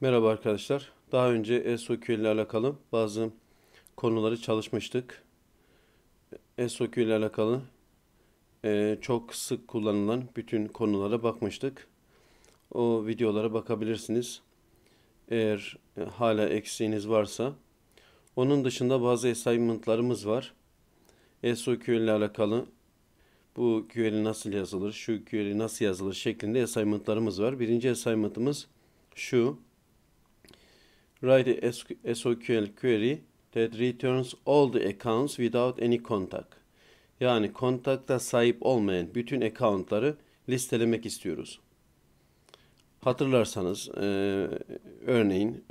Merhaba arkadaşlar. Daha önce SOQ ile alakalı bazı konuları çalışmıştık. SOQ ile alakalı e, çok sık kullanılan bütün konulara bakmıştık. O videolara bakabilirsiniz. Eğer hala eksiğiniz varsa. Onun dışında bazı assignment'larımız var. SOQ ile alakalı bu QL'i nasıl yazılır, şu QL'i nasıl yazılır şeklinde assignment'larımız var. Birinci assignment'ımız şu write a SQL query that returns all the accounts without any contact. Yani kontakta sahip olmayan bütün accountları listelemek istiyoruz. Hatırlarsanız e, örneğin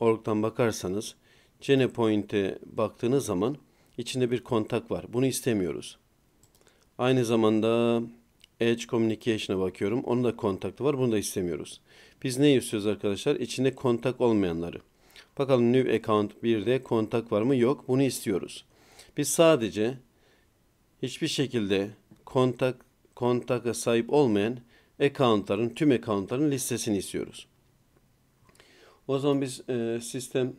org'dan bakarsanız Gene Point'e baktığınız zaman içinde bir kontak var. Bunu istemiyoruz. Aynı zamanda Edge Communication'a bakıyorum. Onun da kontaklı var. Bunu da istemiyoruz. Biz ne istiyoruz arkadaşlar? İçinde kontak olmayanları. Bakalım new account 1'de kontak var mı? Yok. Bunu istiyoruz. Biz sadece hiçbir şekilde kontak kontaka sahip olmayan accountların tüm accountların listesini istiyoruz. O zaman biz e, sistem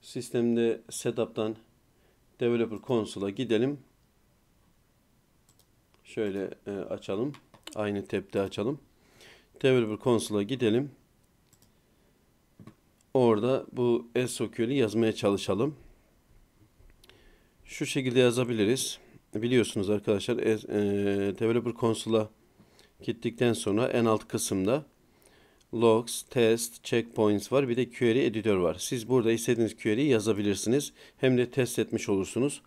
sistemde setup'tan developer console'a gidelim. Şöyle e, açalım. Aynı tab'de açalım. Developer console'a gidelim orada bu SQL'i yazmaya çalışalım. Şu şekilde yazabiliriz. Biliyorsunuz arkadaşlar e, Developer Console'a gittikten sonra en alt kısımda logs, test, checkpoints var. Bir de query editor var. Siz burada istediğiniz query'i yazabilirsiniz. Hem de test etmiş olursunuz.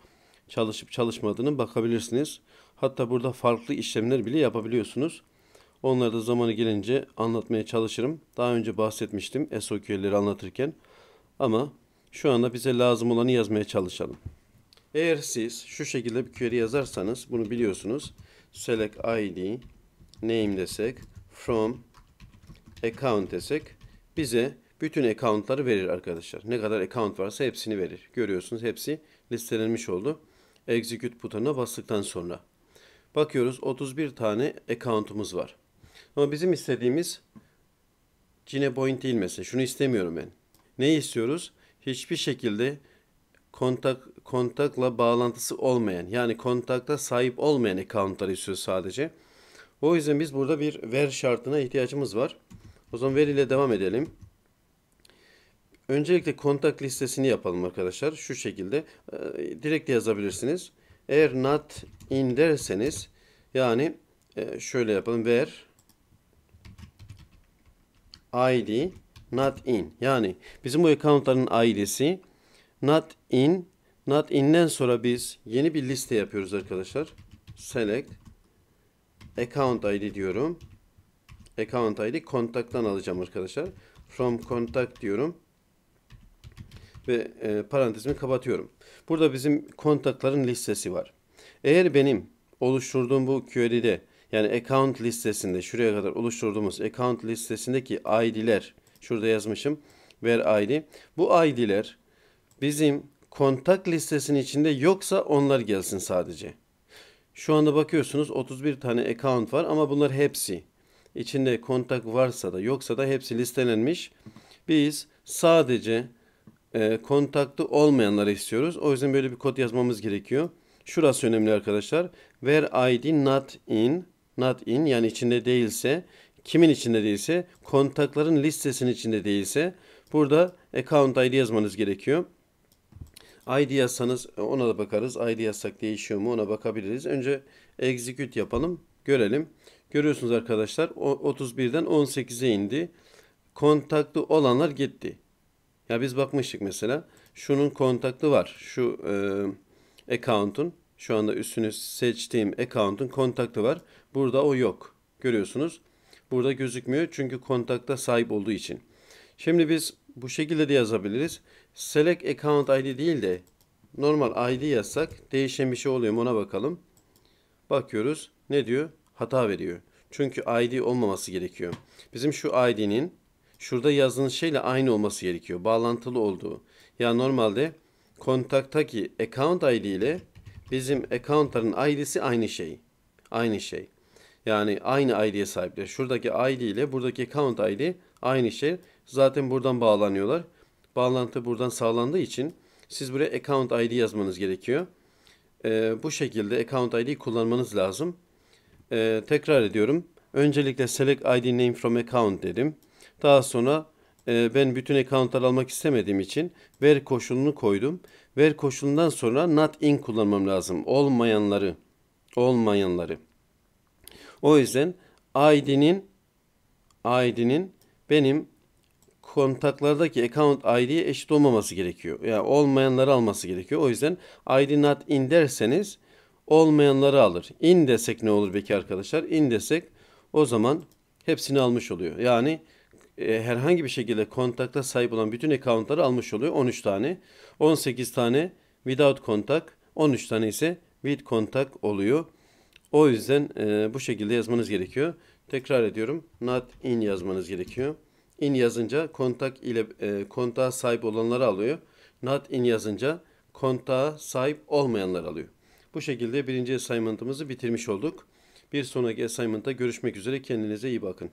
Çalışıp çalışmadığını bakabilirsiniz. Hatta burada farklı işlemler bile yapabiliyorsunuz. Onları da zamanı gelince anlatmaya çalışırım. Daha önce bahsetmiştim SQL'leri anlatırken. Ama şu anda bize lazım olanı yazmaya çalışalım. Eğer siz şu şekilde bir query yazarsanız bunu biliyorsunuz. Select ID name desek from account desek bize bütün accountları verir arkadaşlar. Ne kadar account varsa hepsini verir. Görüyorsunuz hepsi listelenmiş oldu. Execute butonuna bastıktan sonra. Bakıyoruz 31 tane account'umuz var. Ama bizim istediğimiz cine point değil mesela. Şunu istemiyorum ben. Ne istiyoruz? Hiçbir şekilde kontak kontakla bağlantısı olmayan yani kontakta sahip olmayan accountları istiyoruz sadece. O yüzden biz burada bir ver şartına ihtiyacımız var. O zaman ver ile devam edelim. Öncelikle kontak listesini yapalım arkadaşlar. Şu şekilde e, direkt yazabilirsiniz. Eğer not in derseniz yani e, şöyle yapalım ver ID not in. Yani bizim bu accountların ailesi not in not in'den sonra biz yeni bir liste yapıyoruz arkadaşlar. Select account ID diyorum. Account ID kontaktan alacağım arkadaşlar. From contact diyorum. Ve e, parantezimi kapatıyorum. Burada bizim kontakların listesi var. Eğer benim oluşturduğum bu query'de yani account listesinde şuraya kadar oluşturduğumuz account listesindeki ID'ler şurada yazmışım. Ver ID. Bu ID'ler bizim kontak listesinin içinde yoksa onlar gelsin sadece. Şu anda bakıyorsunuz 31 tane account var ama bunlar hepsi içinde kontak varsa da yoksa da hepsi listelenmiş. Biz sadece e, kontaklı olmayanları istiyoruz. O yüzden böyle bir kod yazmamız gerekiyor. Şurası önemli arkadaşlar. Where ID not in not in yani içinde değilse kimin içinde değilse kontakların listesinin içinde değilse burada account ID yazmanız gerekiyor. ID yazsanız ona da bakarız. ID yazsak değişiyor mu ona bakabiliriz. Önce execute yapalım. Görelim. Görüyorsunuz arkadaşlar 31'den 18'e indi. Kontaklı olanlar gitti. Ya biz bakmıştık mesela. Şunun kontaklı var. Şu e, account'un. Şu anda üstünü seçtiğim account'un kontaktı var. Burada o yok. Görüyorsunuz. Burada gözükmüyor çünkü kontakta sahip olduğu için. Şimdi biz bu şekilde de yazabiliriz. Select account ID değil de normal ID yazsak değişen bir şey oluyor mu ona bakalım. Bakıyoruz. Ne diyor? Hata veriyor. Çünkü ID olmaması gerekiyor. Bizim şu ID'nin şurada yazdığınız şeyle aynı olması gerekiyor. Bağlantılı olduğu. Ya yani normalde kontaktaki account ID ile bizim accounter'ın ID'si aynı şey. Aynı şey. Yani aynı ID'ye sahipler. Şuradaki ID ile buradaki account ID aynı şey. Zaten buradan bağlanıyorlar. Bağlantı buradan sağlandığı için siz buraya account ID yazmanız gerekiyor. Ee, bu şekilde account ID kullanmanız lazım. Ee, tekrar ediyorum. Öncelikle select ID name from account dedim. Daha sonra ee, ben bütün account'ları almak istemediğim için ver koşulunu koydum. Ver koşulundan sonra not in kullanmam lazım. Olmayanları. Olmayanları. O yüzden ID'nin ID'nin benim kontaklardaki account ID'ye eşit olmaması gerekiyor. Yani olmayanları alması gerekiyor. O yüzden ID not in derseniz olmayanları alır. In desek ne olur peki arkadaşlar? In desek o zaman hepsini almış oluyor. Yani e, herhangi bir şekilde kontakta sahip olan bütün accountları almış oluyor. 13 tane. 18 tane without contact, 13 tane ise with contact oluyor. O yüzden e, bu şekilde yazmanız gerekiyor. Tekrar ediyorum. Not in yazmanız gerekiyor. In yazınca kontak ile e, kontağa sahip olanları alıyor. Not in yazınca kontağa sahip olmayanlar alıyor. Bu şekilde birinci assignment'ımızı bitirmiş olduk. Bir sonraki assignment'ta görüşmek üzere. Kendinize iyi bakın.